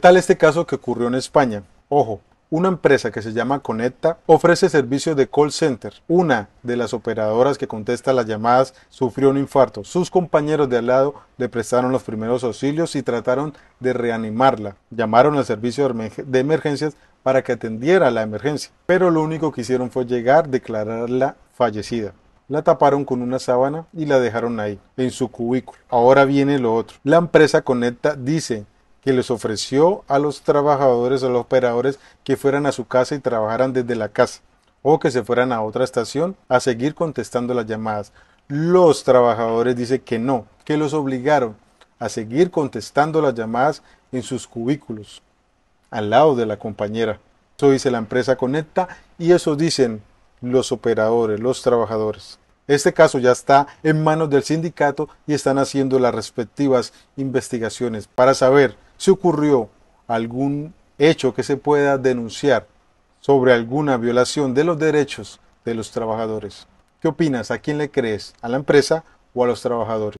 tal este caso que ocurrió en España? Ojo, una empresa que se llama Conecta ofrece servicio de call center. Una de las operadoras que contesta las llamadas sufrió un infarto. Sus compañeros de al lado le prestaron los primeros auxilios y trataron de reanimarla. Llamaron al servicio de emergencias para que atendiera la emergencia, pero lo único que hicieron fue llegar, declararla fallecida. La taparon con una sábana y la dejaron ahí, en su cubículo. Ahora viene lo otro. La empresa Conecta dice que les ofreció a los trabajadores, a los operadores, que fueran a su casa y trabajaran desde la casa, o que se fueran a otra estación a seguir contestando las llamadas. Los trabajadores dicen que no, que los obligaron a seguir contestando las llamadas en sus cubículos, al lado de la compañera. Eso dice la empresa Conecta y eso dicen los operadores, los trabajadores. Este caso ya está en manos del sindicato y están haciendo las respectivas investigaciones para saber si ocurrió algún hecho que se pueda denunciar sobre alguna violación de los derechos de los trabajadores. ¿Qué opinas? ¿A quién le crees? ¿A la empresa o a los trabajadores?